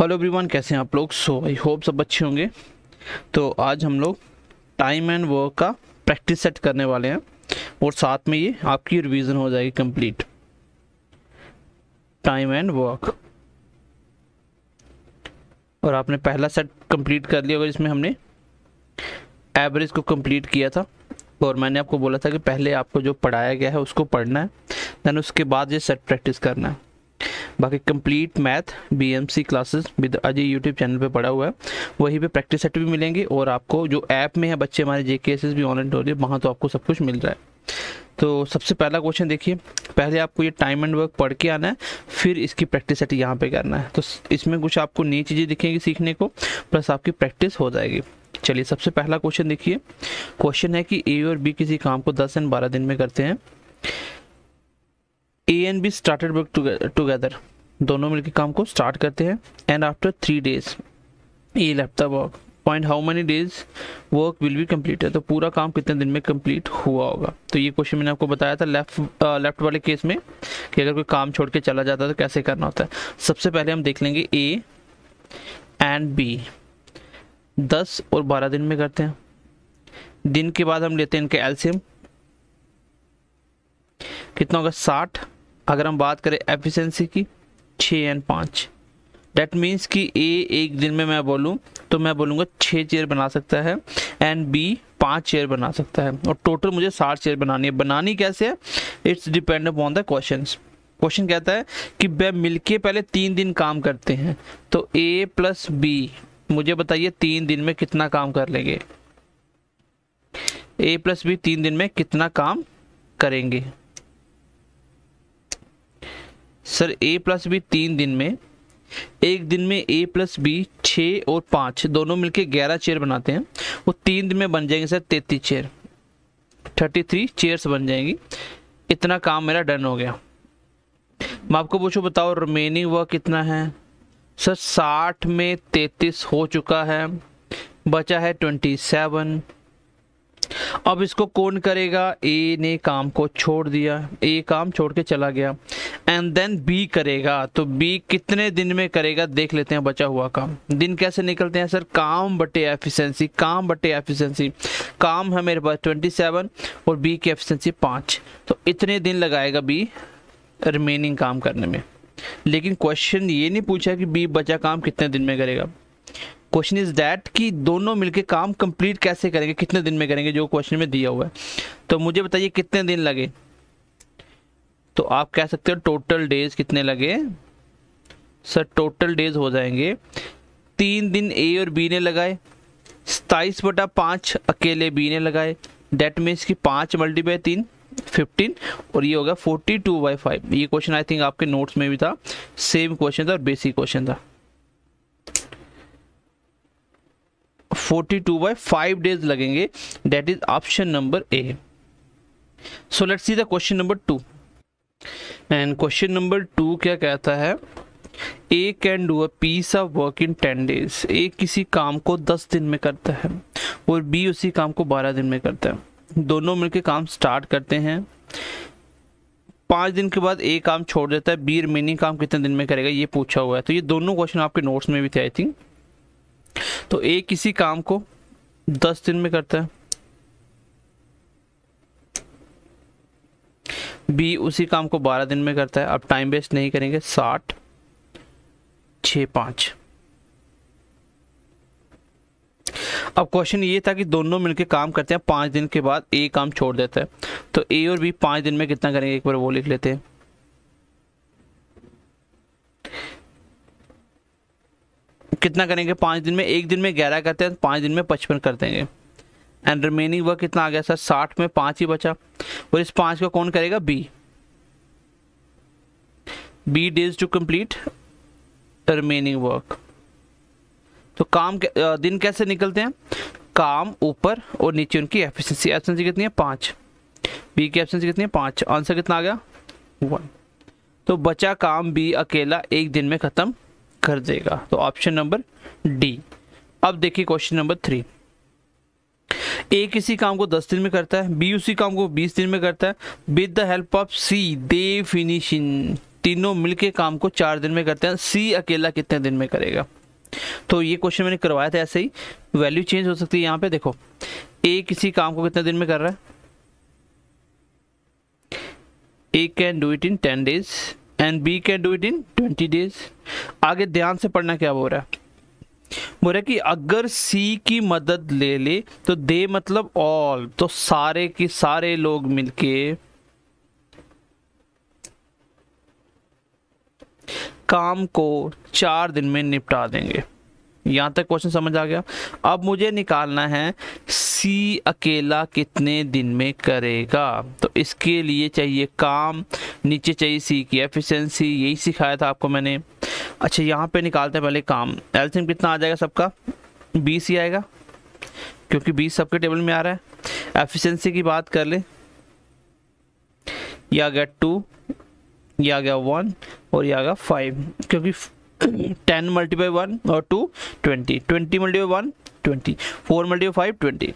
hello everyone कैसे हैं आप लोग सो आई होप सब अच्छे होंगे तो आज हम लोग टाइम एंड वर्क का प्रैक्टिस सेट करने वाले हैं और साथ में ये आपकी रिवीजन हो जाएगी कंप्लीट टाइम एंड वर्क और आपने पहला सेट कंप्लीट कर लिया और इसमें हमने एवरेज को कंप्लीट किया था और मैंने आपको बोला था कि पहले आपको जो पढ़ाया गया है उसको पढ़ना है देन उसके बाद ये सेट प्रैक्टिस करना है बाकी complete math BMC classes with Ajay YouTube channel पे पड़ा हुआ है वहीं पे प्रैक्टिस सेट भी मिलेंगे और आपको जो ऐप में है बच्चे हमारे जे के भी ऑनलाइन हो रही है वहाँ तो आपको सब कुछ मिल रहा है तो सबसे पहला क्वेश्चन देखिए पहले आपको ये टाइम एंड वर्क पढ़ के आना है फिर इसकी प्रैक्टिस सेट यहाँ पे करना है तो इसमें कुछ आपको नई चीज़ें दिखेंगी सीखने को प्लस आपकी प्रैक्टिस हो जाएगी चलिए सबसे पहला क्वेश्चन देखिए क्वेश्चन है कि ए और बी किसी काम को 10 एंड 12 दिन में करते हैं A and B started work together दोनों मिलकर काम को स्टार्ट करते हैं एंड आफ्टर थ्री डेज ये left work point how many days work will be है तो पूरा काम कितने दिन में कम्प्लीट हुआ होगा तो ये क्वेश्चन मैंने आपको बताया था लेफ्ट लेफ्ट uh, वाले केस में कि अगर कोई काम छोड़ के चला जाता है तो कैसे करना होता है सबसे पहले हम देख लेंगे ए एंड बी दस और बारह दिन में करते हैं दिन के बाद हम लेते हैं इनके एल्सियम कितना होगा साठ अगर हम बात करें एफिशेंसी की छः एंड पाँच डैट मीन्स कि ए एक दिन में मैं बोलूँ तो मैं बोलूँगा छः चेयर बना सकता है एंड बी पाँच चेयर बना सकता है और टोटल मुझे साठ चेयर बनानी है बनानी कैसे है it's depend upon the question question कहता है कि वे मिलके पहले तीन दिन काम करते हैं तो ए प्लस बी मुझे बताइए तीन दिन में कितना काम कर लेंगे ए प्लस बी तीन दिन में कितना काम करेंगे सर ए प्लस बी तीन दिन में एक दिन में ए प्लस बी छः और पाँच दोनों मिलके ग्यारह चेयर बनाते हैं वो तीन दिन में बन जाएंगे सर तैतीस चेयर थर्टी थ्री चेयर्स बन जाएंगी इतना काम मेरा डन हो गया मैं आपको पूछूँ बताओ रिमेनिंग वर्क कितना है सर साठ में तैतीस हो चुका है बचा है ट्वेंटी सेवन अब इसको कौन करेगा ए ने काम को छोड़ दिया ए काम छोड़ के चला गया एंड देन बी करेगा तो बी कितने दिन में करेगा देख लेते हैं बचा हुआ काम दिन कैसे निकलते हैं सर काम बटे एफिशिएंसी काम बटे एफिशिएंसी काम है मेरे पास 27 और बी की एफिशिएंसी 5 तो इतने दिन लगाएगा बी रिमेनिंग काम करने में लेकिन क्वेश्चन ये नहीं पूछा कि बी बचा काम कितने दिन में करेगा क्वेश्चन इज़ दैट कि दोनों मिलके काम कंप्लीट कैसे करेंगे कितने दिन में करेंगे जो क्वेश्चन में दिया हुआ है तो मुझे बताइए कितने दिन लगे तो आप कह सकते हो टोटल डेज कितने लगे सर टोटल डेज हो जाएंगे तीन दिन ए और बी ने लगाए सताईस बटा पाँच अकेले बी ने लगाए डेट मीन्स कि पाँच मल्टीपाई तीन फिफ्टीन और ये हो गया फोर्टी टू बाई फाइव ये क्वेश्चन आई थिंक आपके नोट्स में भी था सेम क्वेश्चन था और बेसिक क्वेश्चन था forty two by five days लगेंगे that is option number A so let's see the question number two and question number two क्या कहता है A can do a piece of work in ten days A किसी काम को दस दिन में करता है और बी उसी काम को बारह दिन में करता है दोनों मिलकर काम स्टार्ट करते हैं पाँच दिन के बाद ए काम छोड़ देता है बी रिमेनिंग काम कितने दिन में करेगा ये पूछा हुआ है तो ये दोनों क्वेश्चन आपके नोट्स में भी थे आई थिंक तो एक किसी काम को दस दिन में करता है बी उसी काम को बारह दिन में करता है अब टाइम वेस्ट नहीं करेंगे साठ छ पांच अब क्वेश्चन ये था कि दोनों मिलकर काम करते हैं पांच दिन के बाद ए काम छोड़ देता है तो ए और बी पांच दिन में कितना करेंगे एक बार वो लिख लेते हैं कितना करेंगे पाँच दिन में एक दिन में ग्यारह करते हैं पाँच दिन में पचपन कर देंगे एंड रिमेनिंग वर्क कितना आ गया सर साठ में पाँच ही बचा और इस पाँच का कौन करेगा B B days to complete remaining work तो काम दिन कैसे निकलते हैं काम ऊपर और नीचे उनकी एफिशिएंसी एफिशिएंसी कितनी है पाँच बी की एफिशिएंसी कितनी है पाँच आंसर कितना आ गया वन तो बचा काम बी अकेला एक दिन में ख़त्म कर देगा तो ऑप्शन नंबर डी अब देखिए क्वेश्चन नंबर थ्री ए किसी काम को दस दिन में करता है बी उसी काम को बीस दिन में करता है with the help of C they finishing तीनों मिलके काम को चार दिन में करते हैं सी अकेला कितने दिन में करेगा तो ये क्वेश्चन मैंने करवाया था ऐसे ही वैल्यू चेंज हो सकती है यहां पे देखो ए किसी काम को कितने दिन में कर रहा है A can do it in ten days and B can do it in twenty days आगे ध्यान से पढ़ना क्या बोल रहा है बोल रहा है कि अगर सी की मदद ले ले तो दे मतलब ऑल तो सारे के सारे लोग मिलके काम को चार दिन में निपटा देंगे यहाँ तक क्वेश्चन समझ आ गया अब मुझे निकालना है सी अकेला कितने दिन में करेगा तो इसके लिए चाहिए काम नीचे चाहिए सी की एफिशिएंसी यही सिखाया था आपको मैंने अच्छा यहाँ पे निकालते हैं पहले काम एल्सियम कितना आ जाएगा सबका बीस ही आएगा क्योंकि बीस सबके टेबल में आ रहा है एफिशिएंसी की बात कर ले या गया टू या गया वन और या गया फाइव क्योंकि टेन मल्टीपाई वन और two twenty twenty multiply one twenty four multiply five twenty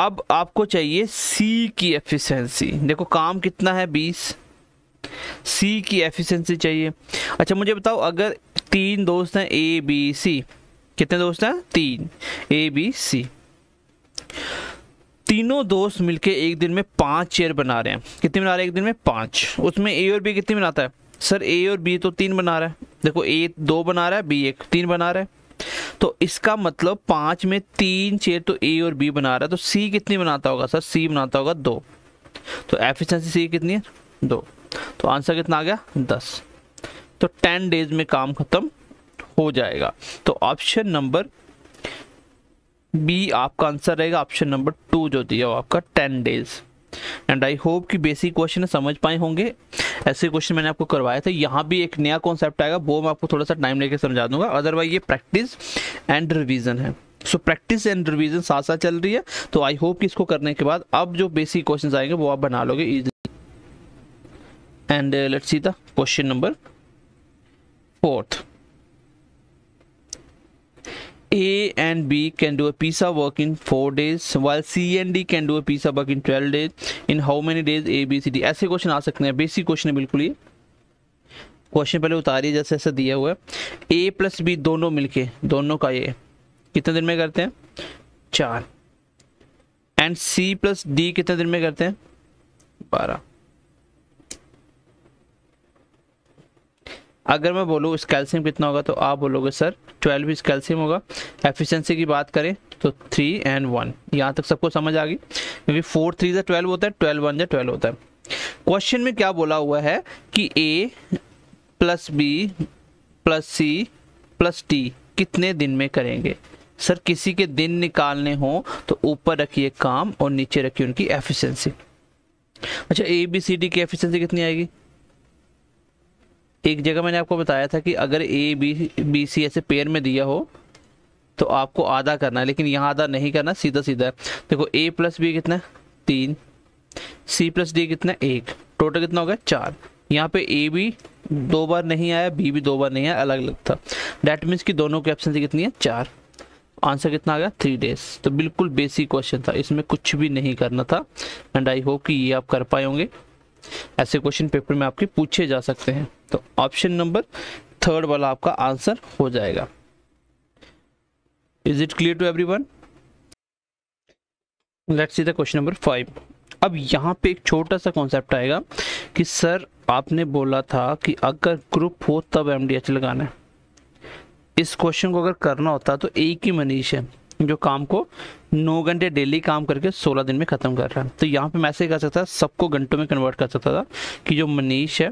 अब आपको चाहिए सी की एफिशिएंसी देखो काम कितना है बीस सी की एफिशिएंसी चाहिए अच्छा मुझे बताओ अगर तीन दोस्त हैं ए बी सी कितने दोस्त हैं तीन ए बी सी तीनों दोस्त मिलके एक दिन में पांच चेयर बना रहे हैं कितने बना रहे हैं एक दिन में पांच उसमें ए और बी कितनी बनाता है सर ए और बी तो तीन बना रहा है देखो ए दो बना रहा है बी एक तीन बना रहा है तो इसका मतलब पाँच में तीन चेयर तो ए और बी बना रहा है तो सी कितनी बनाता होगा सर सी बनाता होगा दो तो एफिशिएंसी सी कितनी है दो तो आंसर कितना आ गया दस तो टेन डेज में काम खत्म हो जाएगा तो ऑप्शन नंबर बी आपका आंसर रहेगा ऑप्शन नंबर टू जो दिया हो आपका ten days and I hope कि बेसिक क्वेश्चन समझ पाए होंगे ऐसे क्वेश्चन मैंने आपको करवाए थे यहाँ भी एक नया कॉन्सेप्ट आएगा वो मैं आपको थोड़ा सा टाइम लेके समझा दूंगा अदरवाइज ये प्रैक्टिस एंड रिविजन है सो प्रैक्टिस एंड रिविजन साथ साथ चल रही है तो आई होप कि इसको करने के बाद अब जो बेसिक क्वेश्चन आएंगे वो आप बना लोगे and let's see the question number fourth A and B can do a piece of work in 4 days while C and D can do a piece of work in 12 days in how many days A B C D ऐसे question आ सकते हैं basic question है बिल्कुल ये question पहले उतारिए जैसे ऐसा दिया हुआ है ए प्लस बी दोनों मिलके दोनों का ये कितने दिन में करते हैं चार एंड सी प्लस डी कितने दिन में करते हैं बारह अगर मैं बोलूँ इस कैल्शियम कितना होगा तो आप बोलोगे सर ट्वेल्व इस कैल्शियम होगा एफिशिएंसी की बात करें तो थ्री एंड वन यहाँ तक सबको समझ आ गई क्योंकि फोर थ्री से ट्वेल्व होता है ट्वेल्व वन से ट्वेल्व होता है क्वेश्चन में क्या बोला हुआ है कि A plus B plus C plus D कितने दिन में करेंगे सर किसी के दिन निकालने हों तो ऊपर रखिए काम और नीचे रखिए उनकी एफिशियंसी अच्छा ए बी सी डी की एफिशियंसी कितनी आएगी एक जगह मैंने आपको बताया था कि अगर ए बी बी सी ऐसे पेयर में दिया हो तो आपको आधा करना है लेकिन यहाँ आधा नहीं करना सीधा सीधा देखो ए प्लस बी कितना तीन सी प्लस डी कितना एक टोटल कितना हो गया चार यहाँ पे ए भी दो बार नहीं आया बी भी दो बार नहीं आया अलग अलग था डैट मीन्स कि दोनों की ऑप्शन कितनी है चार आंसर कितना आ गया थ्री डेज तो बिल्कुल बेसिक क्वेश्चन था इसमें कुछ भी नहीं करना था एंड आई होप कि ये आप कर पाए होंगे ऐसे क्वेश्चन पेपर में आपके पूछे जा सकते हैं तो ऑप्शन नंबर थर्ड वाला आपका आंसर हो जाएगा is it clear to everyone let see the question number five अब यहाँ पे एक छोटा सा कॉन्सेप्ट आएगा कि सर आपने बोला था कि अगर ग्रुप हो तब एम लगाना है इस क्वेश्चन को अगर करना होता तो एक ही मनीष है जो काम को नौ घंटे डेली काम करके सोलह दिन में ख़त्म कर रहा है तो यहाँ पे मैं ऐसे कर सकता था सबको घंटों में कन्वर्ट कर सकता था कि जो मनीष है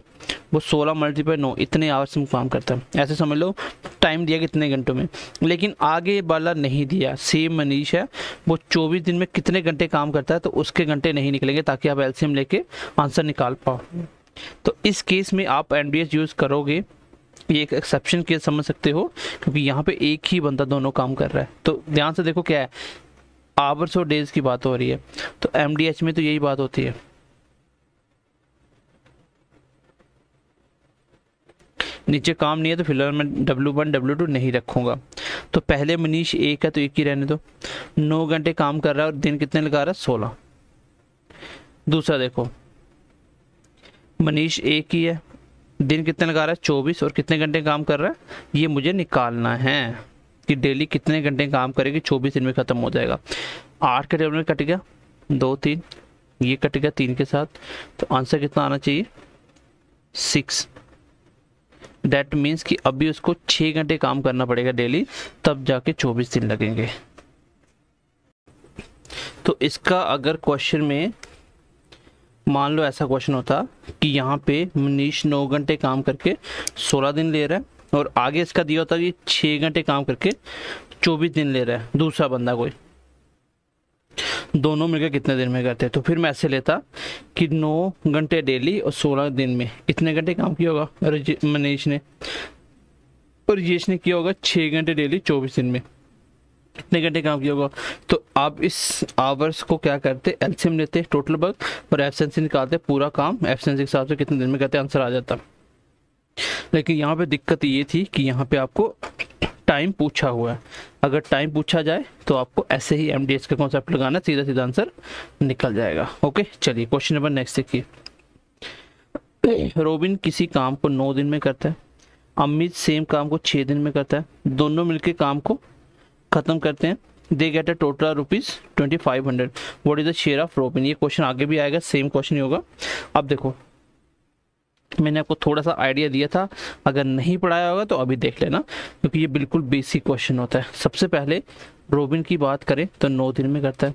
वो सोलह मल्टीपल नौ इतने आवर्स में काम करता है ऐसे समझ लो टाइम दिया कितने घंटों में लेकिन आगे वाला नहीं दिया सेम मनीष है वो चौबीस दिन में कितने घंटे काम करता है तो उसके घंटे नहीं निकलेंगे ताकि आप एल्सियम लेके आंसर निकाल पाओ तो इस केस में आप एन यूज़ करोगे ये एक एक्सेप्शन केस समझ सकते हो क्योंकि यहाँ पे एक ही बंदा दोनों काम कर रहा है तो ध्यान से देखो क्या है आवर्स और डेज की बात हो रही है तो एम में तो यही बात होती है नीचे काम नहीं है तो फिलहाल मैं डब्ल्यू वन डब्ल्यू टू नहीं रखूँगा तो पहले मनीष एक है तो एक ही रहने दो नौ घंटे काम कर रहा है और दिन कितने लगा रहा है सोलह दूसरा देखो मनीष एक ही है दिन कितने लगा रहा है चौबीस और कितने घंटे काम कर रहा है ये मुझे निकालना है कि डेली कितने घंटे काम करेगी चौबीस दिन में ख़त्म हो जाएगा आठ के टेबल में कट गया दो तीन ये कट गया तीन के साथ तो आंसर कितना आना चाहिए सिक्स डैट मीन्स कि अभी उसको छः घंटे काम करना पड़ेगा डेली तब जाके चौबीस दिन लगेंगे तो इसका अगर क्वेश्चन में मान लो ऐसा क्वेश्चन होता कि यहाँ पे मनीष नौ घंटे काम करके सोलह दिन ले रहा है और आगे इसका दिया होता कि छः घंटे काम करके चौबीस दिन ले रहा है दूसरा बंदा कोई दोनों मिलकर कितने दिन में करते हैं तो फिर मैं ऐसे लेता कि नौ घंटे डेली और सोलह दिन में कितने घंटे काम किया होगा मनीष ने और यश ने किया होगा छः घंटे डेली चौबीस दिन में कितने घंटे काम किया होगा तो आप इस आवर्स को क्या करते एल्सियम लेते टोटल वर्क और एबसेंसी निकालते पूरा काम एबसेंस के हिसाब से कितने दिन में कहते आंसर आ जाता लेकिन यहाँ पे दिक्कत ये थी कि यहाँ पे आपको टाइम पूछा हुआ है अगर टाइम पूछा जाए तो आपको ऐसे ही एम का कॉन्सेप्ट लगाना सीधा सीधा आंसर निकल जाएगा ओके चलिए क्वेश्चन नंबर नेक्स्ट देखिए रोबिन किसी काम को नौ दिन में करता है अमित सेम काम को छः दिन में करता है दोनों मिलके काम को ख़त्म करते हैं they get a total rupees twenty five hundred what is the share of Robin ये क्वेश्चन आगे भी आएगा सेम क्वेश्चन ही होगा अब देखो मैंने आपको थोड़ा सा आइडिया दिया था अगर नहीं पढ़ाया होगा तो अभी देख लेना क्योंकि तो ये बिल्कुल बेसिक क्वेश्चन होता है सबसे पहले रोबिन की बात करें तो नौ दिन में करता है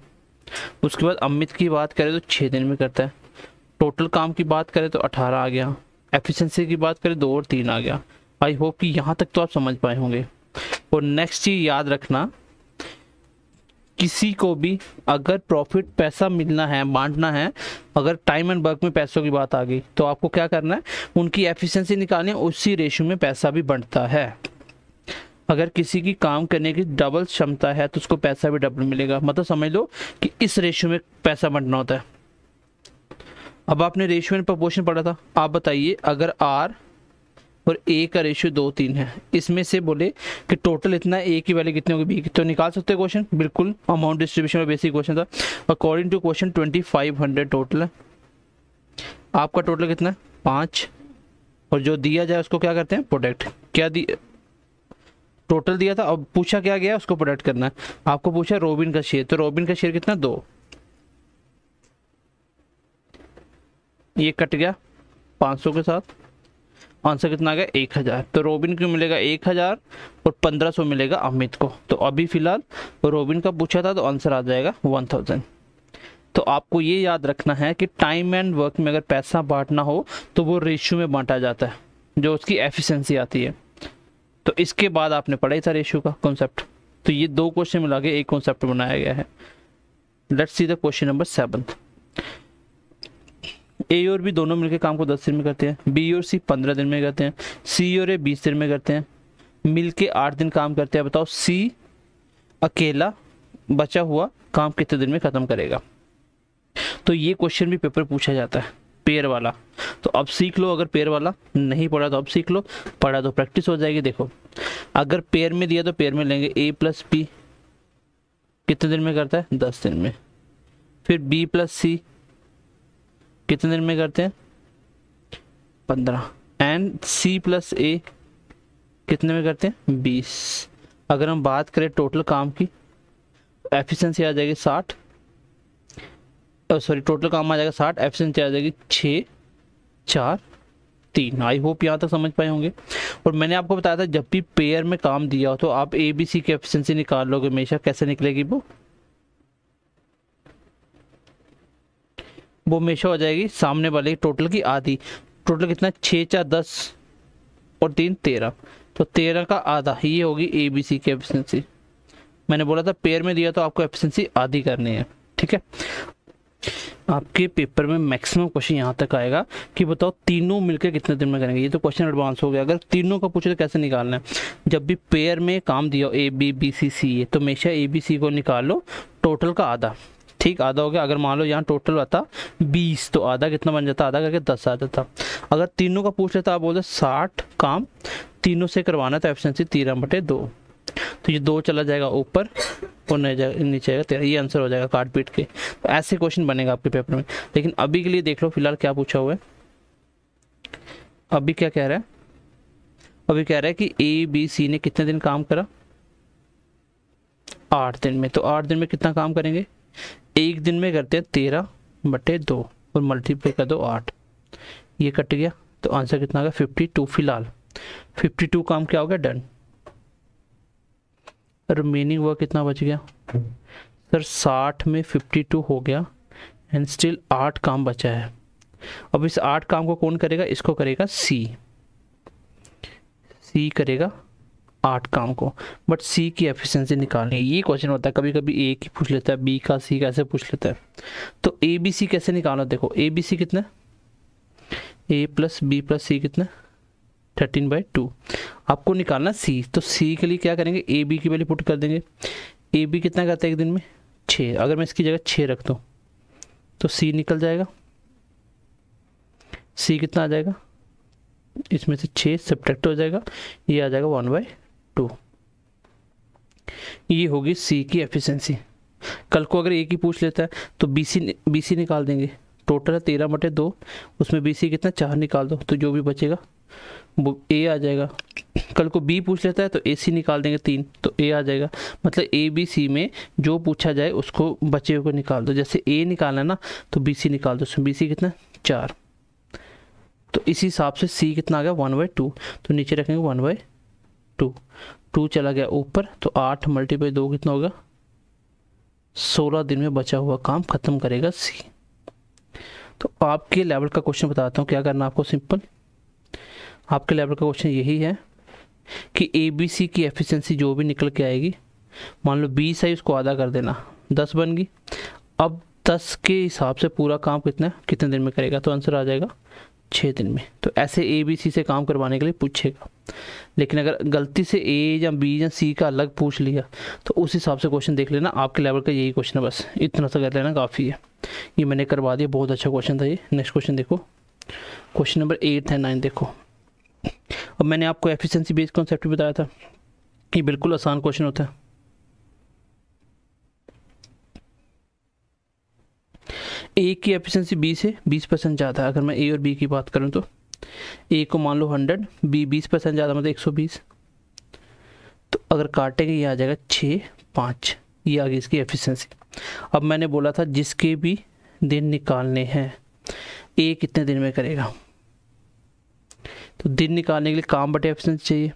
उसके बाद अमित की बात करें तो छः दिन में करता है टोटल काम की बात करें तो अठारह आ गया एफिशेंसी की बात करें दो तो और तीन आ गया आई होप कि यहाँ तक तो आप समझ पाए होंगे और नेक्स्ट चीज़ याद रखना किसी को भी अगर प्रॉफिट पैसा मिलना है बांटना है अगर टाइम एंड वर्क में पैसों की बात आ गई तो आपको क्या करना है उनकी एफिशिएंसी निकालनी है उसी रेशियो में पैसा भी बंटता है अगर किसी की काम करने की डबल क्षमता है तो उसको पैसा भी डबल मिलेगा मतलब समझ लो कि इस रेशियो में पैसा बंटना होता है अब आपने रेशियो एंड प्रपोर्शन पढ़ा था आप बताइए अगर आर और ए का रेशियो दो तीन है इसमें से बोले कि टोटल इतना ए की वैल्यू कितने होगी बी की तो निकाल सकते हैं क्वेश्चन बिल्कुल अमाउंट डिस्ट्रीब्यूशन में बेसिक क्वेश्चन था according to question twenty five hundred total है आपका टोटल कितना है पाँच और जो दिया जाए उसको क्या करते हैं प्रोडक्ट क्या दिया टोटल दिया था अब पूछा क्या गया उसको प्रोडक्ट करना है आपको पूछा रोबिन का शेयर तो रोबिन का शेयर कितना दो ये कट गया 500 के साथ आंसर कितना आ गया एक हज़ार तो रोबिन क्यों मिलेगा एक हज़ार और पंद्रह सौ मिलेगा अमित को तो अभी फिलहाल रोबिन का पूछा था तो आंसर आ जाएगा वन थाउजेंड तो आपको ये याद रखना है कि टाइम एंड वर्क में अगर पैसा बांटना हो तो वो रेशियो में बांटा जाता है जो उसकी एफिशेंसी आती है तो इसके बाद आपने पढ़ा था रेशियो का कॉन्सेप्ट तो ये दो क्वेश्चन मिला के एक कॉन्सेप्ट बनाया गया है let's see the question number seventh A और बी दोनों मिलकर काम को दस दिन में करते हैं बी और सी पंद्रह दिन में करते हैं सी और ए बीस दिन में करते हैं मिल के आठ दिन काम करते हैं बताओ सी अकेला बचा हुआ काम कितने दिन में ख़त्म करेगा तो ये क्वेश्चन भी पेपर पूछा जाता है पेयर वाला तो अब सीख लो अगर पेयर वाला नहीं पढ़ा तो अब सीख लो पढ़ा तो प्रैक्टिस हो जाएगी देखो अगर पेयर में दिया तो पेयर में लेंगे ए प्लस बी कितने दिन में करता है दस दिन में फिर बी प्लस सी कितने दिन में करते हैं पंद्रह एंड सी प्लस ए कितने में करते हैं बीस अगर हम बात करें टोटल काम की एफिशिएंसी आ जाएगी साठ सॉरी oh, टोटल काम आ जाएगा साठ एफिशिएंसी आ जाएगी छ चार तीन आई होप यहाँ तक समझ पाए होंगे और मैंने आपको बताया था जब भी पेयर में काम दिया हो तो आप ए बी सी की एफिशिएंसी निकाल लोगे हमेशा कैसे निकलेगी वो वो हमेशा हो जाएगी सामने वाले टोटल की आधी टोटल कितना छः चार दस और तीन तेरह तो तेरह का आधा ये होगी ए बी सी की एफिशिएंसी मैंने बोला था पेयर में दिया तो आपको एफिशिएंसी आधी करनी है ठीक है आपके पेपर में मैक्सिमम क्वेश्चन यहाँ तक आएगा कि बताओ तीनों मिलकर कितने दिन में करेंगे ये तो क्वेश्चन एडवांस हो गया अगर तीनों का पूछे तो कैसे निकालना है जब भी पेयर में काम दिया ए बी बी सी सी ए तो हमेशा ए बी सी को निकाल लो टोटल का आधा ठीक आधा हो गया अगर मान लो यहाँ टोटल आता बीस तो आधा कितना बन जाता आधा करके दस आ जाता अगर तीनों का पूछ लेता आप बोलते साठ काम तीनों से करवाना था एफिशेंसी तेरह बटे दो तो ये दो चला जाएगा ऊपर और नीचे आएगा तेरह तो ये आंसर हो जाएगा काट पीट के तो ऐसे क्वेश्चन बनेगा आपके पेपर में लेकिन अभी के लिए देख लो फिलहाल क्या पूछा हुआ है अभी क्या कह रहा है अभी कह रहा है कि ए बी सी ने कितने दिन काम करा आठ दिन में तो आठ दिन में कितना काम करेंगे एक दिन में करते हैं तेरह बटे दो और मल्टीप्लाई कर दो आठ ये कट गया तो आंसर कितना आ गया फिफ्टी टू फिलहाल फिफ्टी टू काम क्या हो गया डन रिमेनिंग वर्क कितना बच गया सर साठ में फिफ्टी टू हो गया एंड स्टिल आठ काम बचा है अब इस आठ काम को कौन करेगा इसको करेगा सी सी करेगा आठ काम को बट सी की एफिशिएंसी निकालनी है ये क्वेश्चन होता है कभी कभी ए की पूछ लेता है बी का सी कैसे पूछ लेता है तो ए बी सी कैसे निकालो देखो ए बी सी कितना A plus B plus C कितना थर्टीन बाई टू आपको निकालना सी तो सी के लिए क्या करेंगे ए बी की वैल्यू पुट कर देंगे ए बी कितना करता है एक दिन में छः अगर मैं इसकी जगह छः रख दूँ तो सी निकल जाएगा सी कितना आ जाएगा इसमें से छः सब्ट्रैक्ट हो जाएगा ये आ जाएगा वन बाई टू ये होगी सी की एफिशिएंसी कल को अगर ए की पूछ लेता है तो बी सी बी सी निकाल देंगे टोटल है तेरह बटे दो उसमें बी सी कितना चार निकाल दो तो जो भी बचेगा वो ए आ जाएगा कल को बी पूछ लेता है तो ए सी निकाल देंगे तीन तो ए आ जाएगा मतलब ए बी सी में जो पूछा जाए उसको बचे हुए निकाल दो जैसे ए निकालना ना तो बी सी निकाल दो उसमें बी सी कितना चार तो इसी हिसाब से सी कितना आ गया वन बाई टू तो नीचे रखेंगे वन बाई टू टू चला गया ऊपर तो आठ मल्टीपाई दो कितना होगा सोलह दिन में बचा हुआ काम ख़त्म करेगा सी तो आपके लेवल का क्वेश्चन बताता हूँ क्या करना आपको सिंपल आपके लेवल का क्वेश्चन यही है कि ए बी सी की एफिशिएंसी जो भी निकल के आएगी मान लो बीस आई उसको आधा कर देना दस बन गई अब दस के हिसाब से पूरा काम कितना कितने दिन में करेगा तो आंसर आ जाएगा छः दिन में तो ऐसे ए बी सी से काम करवाने के लिए पूछेगा लेकिन अगर गलती से ए या बी या सी का अलग पूछ लिया तो उस हिसाब से क्वेश्चन देख लेना आपके लेवल का यही क्वेश्चन है बस इतना सा कर लेना काफ़ी है ये मैंने करवा दिया बहुत अच्छा क्वेश्चन था ये नेक्स्ट क्वेश्चन देखो क्वेश्चन नंबर एट है नाइन देखो अब मैंने आपको एफिशेंसी बेस्ड कॉन्सेप्ट भी बताया था ये बिल्कुल आसान क्वेश्चन होता है ए की एफिशिएंसी बी से 20 परसेंट ज़्यादा है अगर मैं ए और बी की बात करूँ तो ए को मान लो 100 बी 20 परसेंट ज़्यादा मतलब 120 तो अगर काटेंगे ये आ जाएगा छः पाँच ये आ गई इसकी एफिशिएंसी अब मैंने बोला था जिसके भी दिन निकालने हैं ए कितने दिन में करेगा तो दिन निकालने के लिए काम बटे एफिशिएंसी चाहिए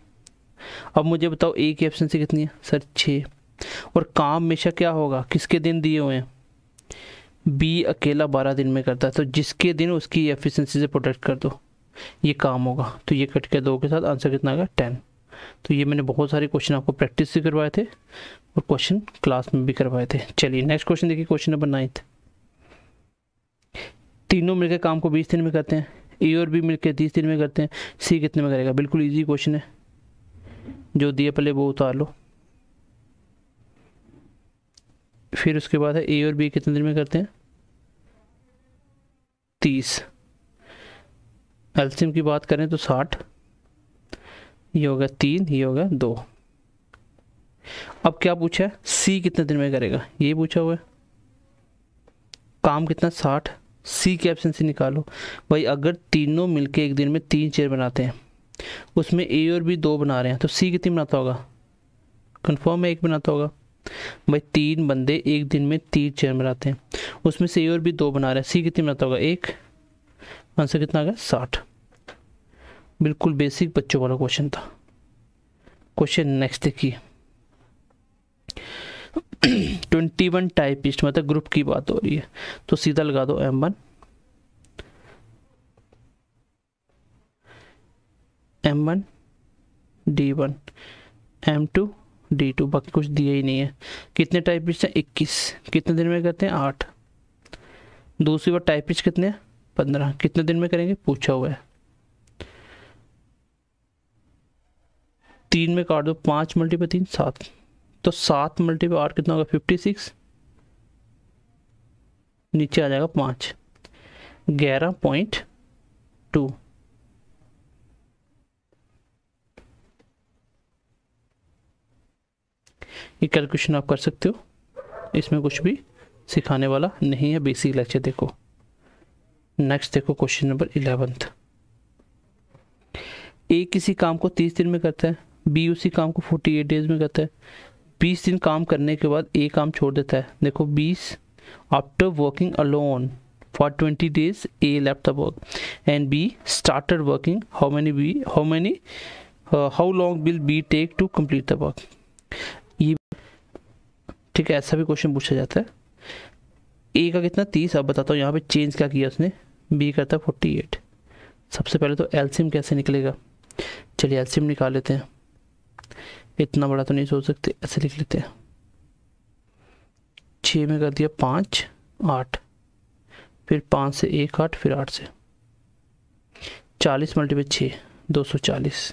अब मुझे बताओ ए की एफिशेंसी कितनी है सर छः और काम हमेशा क्या होगा किसके दिन दिए हुए हैं बी अकेला बारह दिन में करता है तो जिसके दिन उसकी एफिशिएंसी से प्रोटेक्ट कर दो ये काम होगा तो ये कट के दो के साथ आंसर कितना आएगा टेन तो ये मैंने बहुत सारे क्वेश्चन आपको प्रैक्टिस से करवाए थे और क्वेश्चन क्लास में भी करवाए थे चलिए नेक्स्ट क्वेश्चन देखिए क्वेश्चन नंबर नाइन्थ तीनों मिलकर काम को बीस दिन में करते हैं ए और बी मिलकर तीस दिन में करते हैं सी कितने में करेगा बिल्कुल ईजी क्वेश्चन है जो दिए पहले वो उतार लो फिर उसके बाद है ए और बी कितने दिन में करते हैं तीस एल्शियम की बात करें तो साठ ये हो गया तीन ये हो गया दो अब क्या पूछा है सी कितने दिन में करेगा ये पूछा हुआ है काम कितना साठ सी के ऑप्शन से निकालो भाई अगर तीनों मिलके एक दिन में तीन चेयर बनाते हैं उसमें ए और बी दो बना रहे हैं तो सी कितनी बनाता होगा कंफर्म है एक बनाता होगा भाई तीन बंदे एक दिन में तीन चेयर बनाते हैं उसमें से और भी दो बना रहे हैं सी कितनी बनाता होगा एक आंसर कितना आ गया साठ बिल्कुल बेसिक बच्चों वाला क्वेश्चन था क्वेश्चन नेक्स्ट देखिए ट्वेंटी वन टाइपिस्ट मतलब ग्रुप की बात हो रही है तो सीधा लगा दो M one M one D one M two D two बाकी कुछ दिया ही नहीं है कितने टाइप पिच हैं इक्कीस कितने दिन में करते हैं आठ दूसरी बार पिच कितने पंद्रह कितने दिन में करेंगे पूछा हुआ है तीन में काट दो पाँच मल्टी तीन सात तो सात मल्टी पे आठ कितना होगा फिफ्टी सिक्स नीचे आ जाएगा पाँच ग्यारह पॉइंट टू ये कैलकुलेशन आप कर सकते हो इसमें कुछ भी सिखाने वाला नहीं है बेसिक लेक्चर देखो नेक्स्ट देखो क्वेश्चन नंबर इलेवंथ ए किसी काम को तीस दिन में करता है बी उसी काम को फोर्टी एट डेज में करता है बीस दिन काम करने के बाद ए काम छोड़ देता है देखो बीस after working alone for twenty days A left the work and B started working how many B how many how long will B take to complete the work ठीक है ऐसा भी क्वेश्चन पूछा जाता है ए का कितना तीस अब बताता हूँ यहाँ पे चेंज क्या किया उसने बी करता है फोर्टी एट सबसे पहले तो एल्सियम कैसे निकलेगा चलिए एल्सियम निकाल लेते हैं इतना बड़ा तो नहीं सोच सकते ऐसे लिख लेते हैं छः में कर दिया पाँच आठ फिर पाँच से एक आठ फिर आठ से चालीस मल्टीपल छः दो सौ चालीस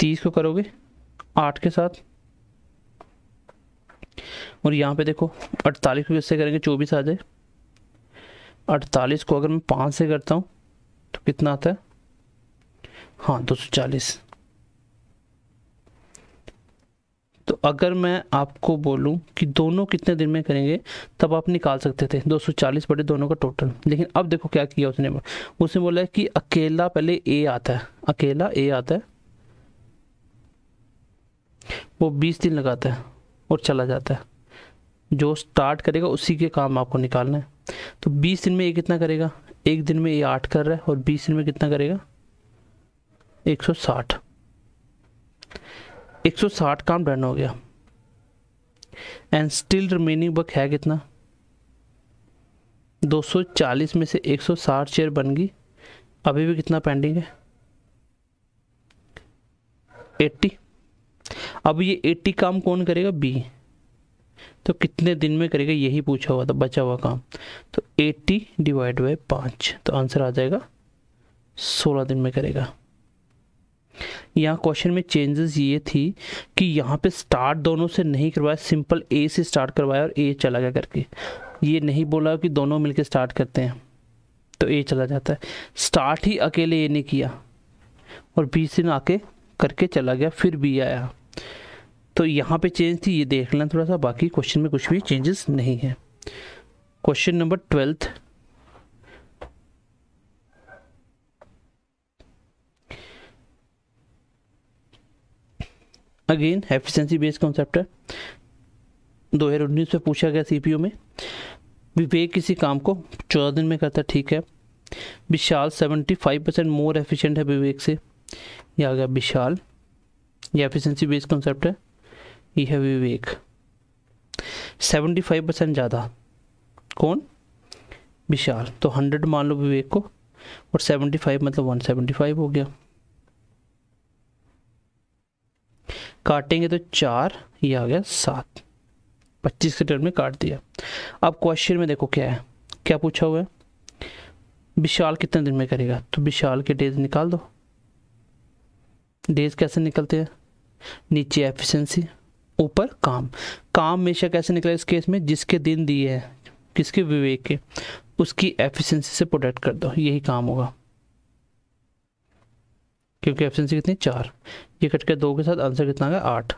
तीस को करोगे आठ के साथ और यहाँ पे देखो अड़तालीस को किससे करेंगे चौबीस आ जाए अड़तालीस को अगर मैं पाँच से करता हूँ तो कितना आता है हाँ दो सौ चालीस तो अगर मैं आपको बोलूं कि दोनों कितने दिन में करेंगे तब आप निकाल सकते थे 240 बटे दोनों का टोटल लेकिन अब देखो क्या किया उसने उसने बोला है कि अकेला पहले ए आता है अकेला ए आता है वो बीस दिन लगाता है और चला जाता है जो स्टार्ट करेगा उसी के काम आपको निकालना है तो बीस दिन में ये कितना करेगा एक दिन में ये आठ कर रहा है और बीस दिन में कितना करेगा एक सौ साठ एक सौ साठ काम डन हो गया एंड स्टिल रिमेनिंग वर्क है कितना दो सौ चालीस में से एक सौ साठ चेयर बन गई अभी भी कितना पेंडिंग है एट्टी अब ये एट्टी काम कौन करेगा बी तो कितने दिन में करेगा यही पूछा हुआ था बचा हुआ काम तो एट्टी डिवाइड बाई पाँच तो आंसर आ जाएगा सोलह दिन में करेगा यहाँ क्वेश्चन में चेंजेस ये थी कि यहाँ पे स्टार्ट दोनों से नहीं करवाया सिंपल ए से स्टार्ट करवाया और ए चला गया करके ये नहीं बोला कि दोनों मिलके स्टार्ट करते हैं तो ए चला जाता है स्टार्ट ही अकेले ए ने किया और बी से आके करके चला गया फिर बी आया तो यहाँ पे चेंज थी ये देख लें थोड़ा सा बाकी क्वेश्चन में कुछ भी चेंजेस नहीं है question number twelfth again efficiency based concept है दो हज़ार उन्नीस में पूछा गया सी में विवेक किसी काम को चौदह दिन में करता ठीक है Vishal seventy five percent more efficient है विवेक से यह आ गया विशाल ये एफिशिएंसी बेस्ड कॉन्सेप्ट है ये है विवेक सेवेंटी फाइव परसेंट ज़्यादा कौन विशाल तो हंड्रेड मान लो विवेक को और सेवेंटी फाइव मतलब वन सेवेंटी फाइव हो गया काटेंगे तो चार ये आ गया सात पच्चीस के टर्म में काट दिया अब क्वेश्चन में देखो क्या है क्या पूछा हुआ है विशाल कितने दिन में करेगा तो विशाल के डेज निकाल दो डेज कैसे निकलते हैं नीचे एफिशिएंसी ऊपर काम काम हमेशा कैसे निकला इस केस में जिसके दिन दिए है किसके विवेक के उसकी एफिशिएंसी से प्रोटेक्ट कर दो यही काम होगा क्योंकि एफिशिएंसी कितनी चार ये कट के दो के साथ आंसर कितना आएगा आठ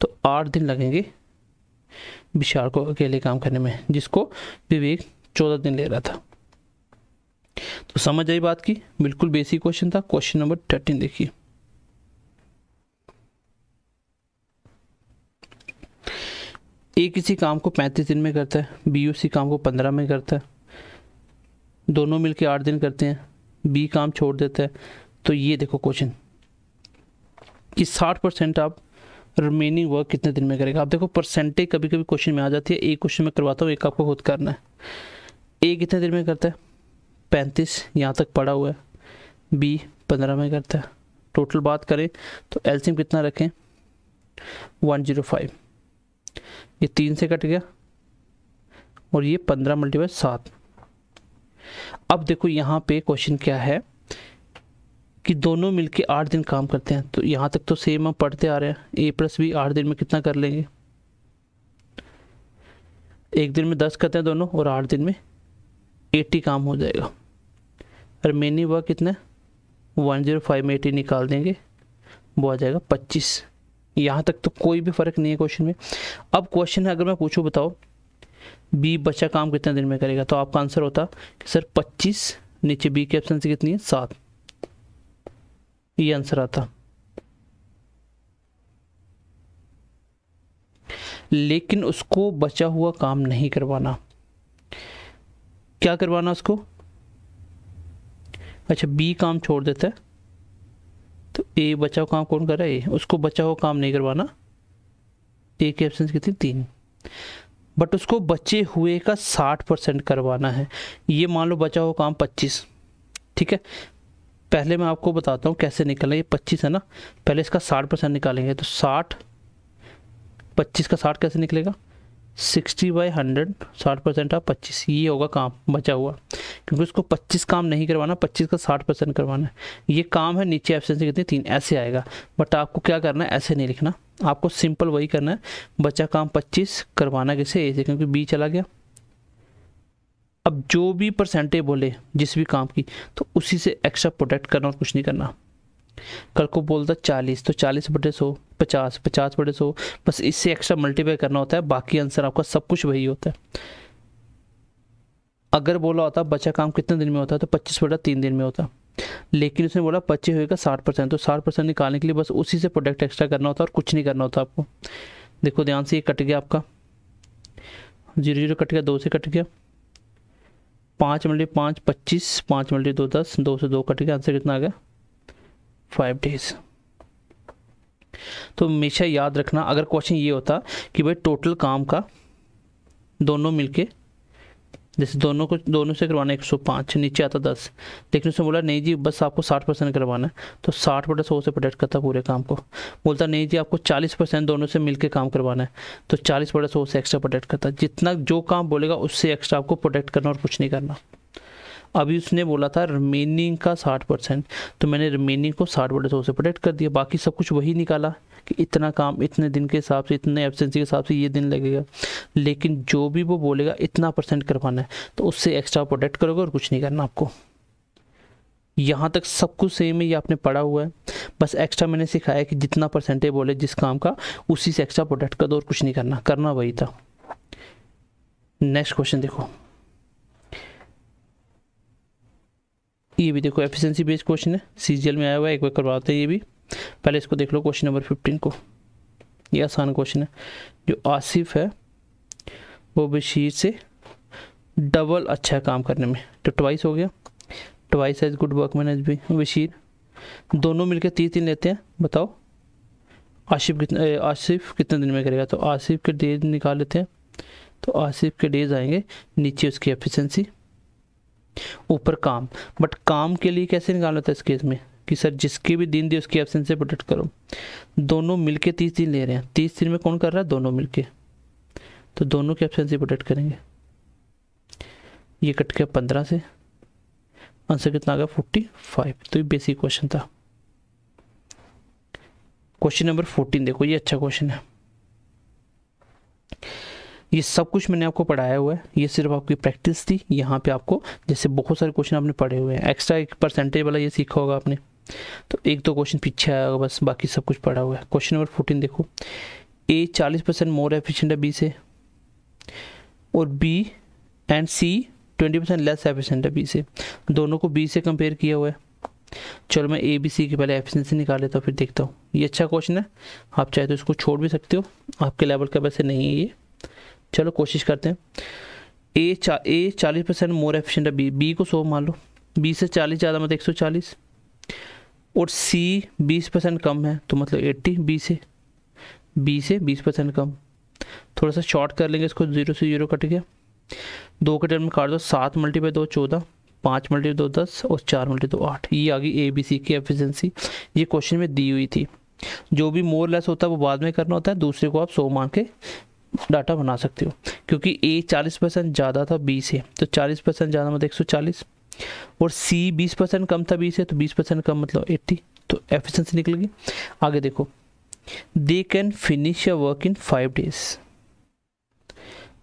तो आठ दिन लगेंगे विशाल को अकेले काम करने में जिसको विवेक चौदह दिन ले रहा था तो समझ आई बात की बिल्कुल बेसिक क्वेश्चन था क्वेश्चन नंबर थर्टीन देखिए ए किसी काम को पैंतीस दिन में करता है बी उसी काम को पंद्रह में करता है दोनों मिलके आठ दिन करते हैं बी काम छोड़ देता है तो ये देखो क्वेश्चन कि साठ परसेंट आप रिमेनिंग वर्क कितने दिन में करेगा आप देखो परसेंटेज कभी कभी क्वेश्चन में आ जाती है एक क्वेश्चन में करवाता हूँ एक आपको खुद करना है ए कितने दिन में करता है पैंतीस यहाँ तक पड़ा हुआ है बी पंद्रह में करता है टोटल बात करें तो एल्सियम कितना रखें वन जीरो फाइव ये तीन से कट गया और ये पंद्रह मल्टीप्लाई सात अब देखो यहाँ पे क्वेश्चन क्या है कि दोनों मिलके आठ दिन काम करते हैं तो यहाँ तक तो सेम हम पढ़ते आ रहे हैं ए प्लस बी आठ दिन में कितना कर लेंगे एक दिन में दस करते हैं दोनों और आठ दिन में एट्टी काम हो जाएगा रिमेनिंग वर्क कितना वन जीरो फाइव में एटी निकाल देंगे वो आ जाएगा पच्चीस यहाँ तक तो कोई भी फ़र्क नहीं है क्वेश्चन में अब क्वेश्चन है अगर मैं पूछूँ बताओ बी बच्चा काम कितने दिन में करेगा तो आपका आंसर होता कि सर 25 नीचे बी के ऑप्शन से कितनी है सात ये आंसर आता लेकिन उसको बचा हुआ काम नहीं करवाना क्या करवाना उसको अच्छा बी काम छोड़ देता है तो ए बचाओ काम कौन कर रहा है ए उसको बचाओ काम नहीं करवाना ए की एब्सेंस कितनी तीन बट उसको बचे हुए का साठ परसेंट करवाना है ये मान लो बचा हुआ काम पच्चीस ठीक है पहले मैं आपको बताता हूँ कैसे निकलना ये पच्चीस है ना पहले इसका साठ परसेंट निकालेंगे तो साठ पच्चीस का साठ कैसे निकलेगा सिक्सटी बाई हंड्रेड साठ परसेंट आप पच्चीस ये होगा काम बचा हुआ क्योंकि उसको 25 काम नहीं करवाना 25 का 60 परसेंट करवाना है ये काम है नीचे एफिशेंसी कितनी तीन ऐसे आएगा बट आपको क्या करना है ऐसे नहीं लिखना आपको सिंपल वही करना है बचा काम 25 करवाना कैसे ए से क्योंकि बी चला गया अब जो भी परसेंटेज बोले जिस भी काम की तो उसी से एक्स्ट्रा प्रोटेक्ट करना और कुछ नहीं करना कल को बोलता चालीस तो चालीस बटे सौ पचास पचास बटे सौ बस इससे एक्स्ट्रा मल्टीप्लाई करना होता है बाकी आंसर आपका सब कुछ वही होता है अगर बोला होता बचा काम कितने दिन में होता तो पच्चीस बटा तीन दिन में होता लेकिन उसने बोला पच्चीस होगा साठ परसेंट तो साठ परसेंट निकालने के लिए बस उसी से प्रोडक्ट एक्स्ट्रा करना होता और कुछ नहीं करना होता आपको देखो ध्यान से ये कट गया आपका जीरो जीरो कट गया दो से कट गया पाँच मल्टी पाँच पच्चीस पाँच मल्टी दो दस दो से दो कट गया आंसर कितना आ गया फाइव डेज तो हमेशा याद रखना अगर क्वेश्चन ये होता कि भाई टोटल काम का दोनों मिलके जैसे दोनों को दोनों से करवाना एक सौ पाँच नीचे आता दस लेकिन उसने बोला नहीं जी बस आपको साठ परसेंट करवाना है तो साठ बटा सौ से प्रोटेक्ट करता पूरे काम को बोलता नहीं जी आपको चालीस परसेंट दोनों से मिलकर काम करवाना है तो चालीस बटा सौ से एक्स्ट्रा प्रोटेक्ट करता जितना जो काम बोलेगा उससे एक्स्ट्रा आपको प्रोटेक्ट करना और कुछ नहीं करना अभी उसने बोला था रिमेनिंग का साठ परसेंट तो मैंने रिमेनिंग को साठ बटे सौ से प्रोडक्ट कर दिया बाकी सब कुछ वही निकाला कि इतना काम इतने दिन के हिसाब से इतने एबसेंसी के हिसाब से ये दिन लगेगा लेकिन जो भी वो बोलेगा इतना परसेंट करवाना है तो उससे एक्स्ट्रा प्रोडक्ट करोगे और कुछ नहीं करना आपको यहाँ तक सब कुछ सेम है ये आपने पढ़ा हुआ है बस एक्स्ट्रा मैंने सिखाया कि जितना परसेंटेज बोले जिस काम का उसी से एक्स्ट्रा प्रोडक्ट कर दो और कुछ नहीं करना करना वही था नेक्स्ट क्वेश्चन देखो ये भी देखो एफिशिएंसी बेस्ड क्वेश्चन है सीजीएल में आया हुआ है एक बार करवाते हैं ये भी पहले इसको देख लो क्वेश्चन नंबर फिफ्टीन को ये आसान क्वेश्चन है जो आसिफ है वो बशीर से डबल अच्छा है काम करने में तो ट्वाइस हो गया twice as good workman as B बशीर दोनों मिलकर तीस दिन लेते हैं बताओ आसिफ कितने आसिफ कितने दिन में करेगा तो आसिफ के डेज निकाल लेते हैं तो आसिफ के डेज आएंगे नीचे उसकी एफिशिएंसी ऊपर काम बट काम के लिए कैसे निकालना होता है इस केस में कि सर जिसके भी दिन दिए उसकी एबसेंस से प्रोटेक्ट करो दोनों मिलके तीस दिन ले रहे हैं तीस दिन में कौन कर रहा है दोनों मिलके तो दोनों के एबसेंस से प्रोटेक्ट करेंगे ये कट गया पंद्रह से आंसर कितना आ गया फोर्टी फाइव तो ये बेसिक क्वेश्चन था क्वेश्चन नंबर फोर्टीन देखो ये अच्छा क्वेश्चन है ये सब कुछ मैंने आपको पढ़ाया हुआ है ये सिर्फ आपकी प्रैक्टिस थी यहाँ पे आपको जैसे बहुत सारे क्वेश्चन आपने पढ़े हुए हैं एक्स्ट्रा एक परसेंटेज वाला ये सीखा होगा आपने तो एक दो क्वेश्चन पीछे आया होगा बस बाकी सब कुछ पढ़ा हुआ है क्वेश्चन नंबर फोर्टीन देखो ए चालीस परसेंट मोर एफिशेंट है बी से और B and C twenty percent less efficient है बी से दोनों को बी से कंपेयर किया हुआ है चलो मैं ए बी सी की पहले एफिशिएंसी निकाल लेता हूँ फिर देखता हूँ ये अच्छा क्वेश्चन है आप चाहे तो इसको छोड़ भी सकते हो आपके लेवल का वैसे नहीं है ये चलो कोशिश करते हैं ए चा ए चालीस परसेंट मोर एफिशेंट है बी बी को सौ मान लो बी से चालीस ज़्यादा मतलब एक सौ चालीस और सी बीस परसेंट कम है तो मतलब एट्टी बी से बी से बीस परसेंट कम थोड़ा सा शॉर्ट कर लेंगे इसको जीरो से जीरो कट गया दो के टर्म में काट दो सात मल्टीपाई दो चौदह पाँच मल्टी दो दस और चार मल्टी दो आठ ये आ गई ए बी सी की एफिशेंसी ये क्वेश्चन में दी हुई थी जो भी मोर लेस होता है वो बाद में करना होता है दूसरे को आप सौ मान के डाटा बना सकते हो क्योंकि ए 40 परसेंट ज़्यादा था बी से तो 40 परसेंट ज़्यादा मतलब 140 और सी 20 परसेंट कम था बी से तो 20 परसेंट कम मतलब 80 तो एफिशिएंसी गई आगे देखो they can finish a work in five days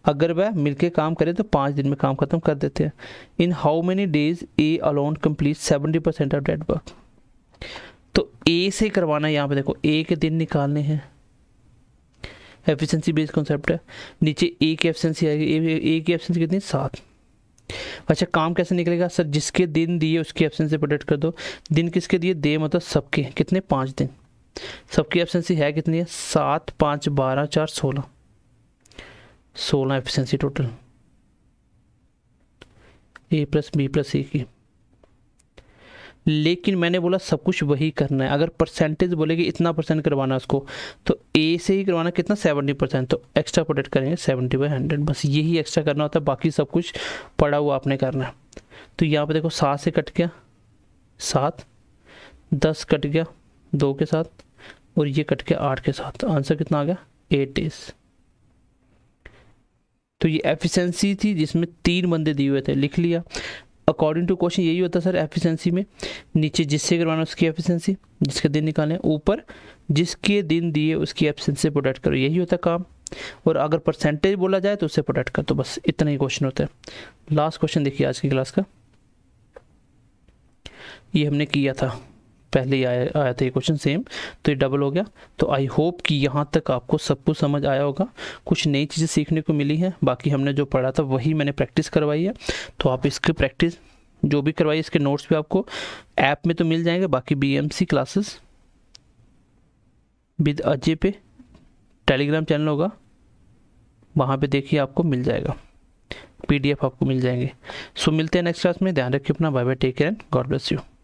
अगर वह मिलके काम करे तो पाँच दिन में काम खत्म कर देते हैं in how many days A alone complete seventy percent of that work तो ए से करवाना है यहाँ पे देखो ए के दिन निकालने हैं एफिशिएंसी बेस्ड कॉन्सेप्ट है नीचे ए की एफिशिएंसी आएगी ए की एफिशिएंसी कितनी सात अच्छा काम कैसे निकलेगा सर जिसके दिन दिए उसकी एब्सेंसी प्रोडक्ट कर दो दिन किसके दिए दे मतलब सबके कितने पाँच दिन सबकी एफिशिएंसी है कितनी है सात पाँच बारह चार सोलह सोलह efficiency total A plus B plus C की लेकिन मैंने बोला सब कुछ वही करना है अगर परसेंटेज बोले कि इतना परसेंट करवाना उसको तो ए से ही करवाना कितना सेवेंटी परसेंट तो एक्स्ट्रा प्रोडक्ट करेंगे सेवेंटी बाई हंड्रेड बस यही एक्स्ट्रा करना होता है बाकी सब कुछ पड़ा हुआ आपने करना है तो यहाँ पे देखो सात से कट गया सात दस कट गया दो के साथ और ये कट गया आठ के साथ आंसर कितना आ गया एट डेज तो ये एफिशिएंसी थी जिसमें तीन बंदे दिए हुए थे लिख लिया अकॉर्डिंग टू क्वेश्चन यही होता है सर एफिशिएंसी में नीचे जिससे करवाना उसकी एफिशिएंसी जिसके दिन निकालें ऊपर जिसके दिन दिए उसकी एफिशिएंसी से प्रोडक्ट करो यही होता काम और अगर परसेंटेज बोला जाए तो उससे प्रोडक्ट कर तो बस इतना ही क्वेश्चन होता है लास्ट क्वेश्चन देखिए आज की क्लास का ये हमने किया था पहले आया आया था ये क्वेश्चन सेम तो ये डबल हो गया तो आई होप कि यहाँ तक आपको सब कुछ समझ आया होगा कुछ नई चीज़ें सीखने को मिली हैं बाकी हमने जो पढ़ा था वही मैंने प्रैक्टिस करवाई है तो आप इसकी प्रैक्टिस जो भी करवाई इसके नोट्स भी आपको ऐप में तो मिल जाएंगे बाकी बी क्लासेस विद अजय पे टेलीग्राम चैनल होगा वहाँ पे देखिए आपको मिल जाएगा पीडीएफ आपको मिल जाएंगे सो मिलते हैं नेक्स्ट क्लास में ध्यान रखिए अपना bye bye take care and God bless you